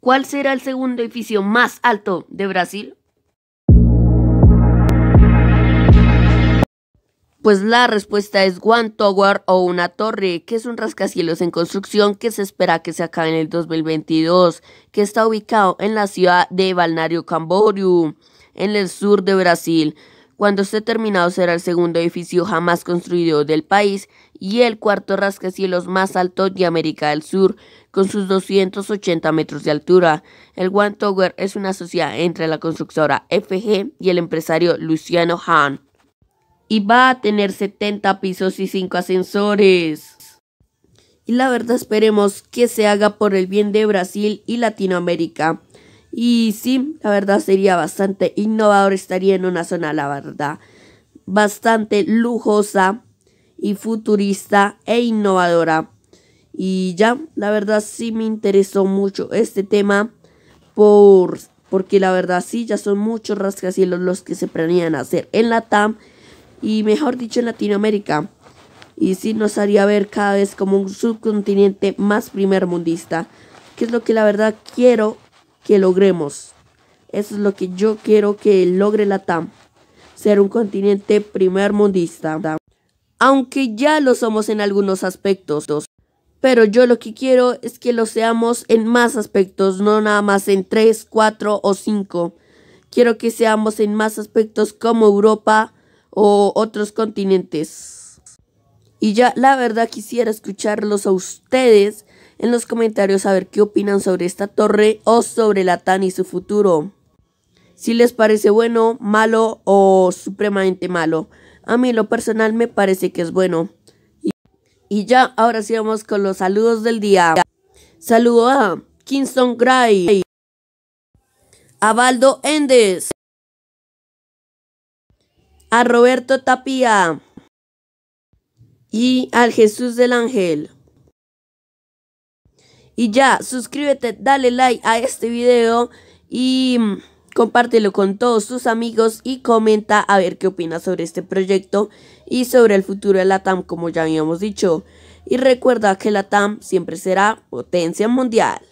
¿Cuál será el segundo edificio más alto de Brasil? Pues la respuesta es One Tower o una torre, que es un rascacielos en construcción que se espera que se acabe en el 2022, que está ubicado en la ciudad de Balnario Camboriú, en el sur de Brasil. Cuando esté terminado será el segundo edificio jamás construido del país y el cuarto rascacielos más alto de América del Sur, con sus 280 metros de altura. El One Tower es una sociedad entre la constructora FG y el empresario Luciano Hahn. Y va a tener 70 pisos y 5 ascensores. Y la verdad esperemos que se haga por el bien de Brasil y Latinoamérica. Y sí, la verdad sería bastante innovador, estaría en una zona, la verdad, bastante lujosa y futurista e innovadora. Y ya, la verdad sí me interesó mucho este tema por, porque la verdad sí, ya son muchos rascacielos los que se planean hacer en la TAM y mejor dicho en Latinoamérica. Y sí nos haría ver cada vez como un subcontinente más primermundista, que es lo que la verdad quiero que logremos. Eso es lo que yo quiero que logre la TAM, ser un continente primer mundista. Aunque ya lo somos en algunos aspectos, pero yo lo que quiero es que lo seamos en más aspectos, no nada más en 3, 4 o 5. Quiero que seamos en más aspectos como Europa o otros continentes. Y ya la verdad quisiera escucharlos a ustedes en los comentarios a ver qué opinan sobre esta torre o sobre la TAN y su futuro. Si les parece bueno, malo o supremamente malo. A mí lo personal me parece que es bueno. Y, ya, ahora sí vamos con los saludos del día. Saludo a Kingston Gray, a Baldo Endes, a Roberto Tapia y al Jesús del Ángel. Y ya, suscríbete, dale like a este video y mm, compártelo con todos tus amigos y comenta a ver qué opinas sobre este proyecto y sobre el futuro de la TAM como ya habíamos dicho. Y recuerda que la TAM siempre será potencia mundial.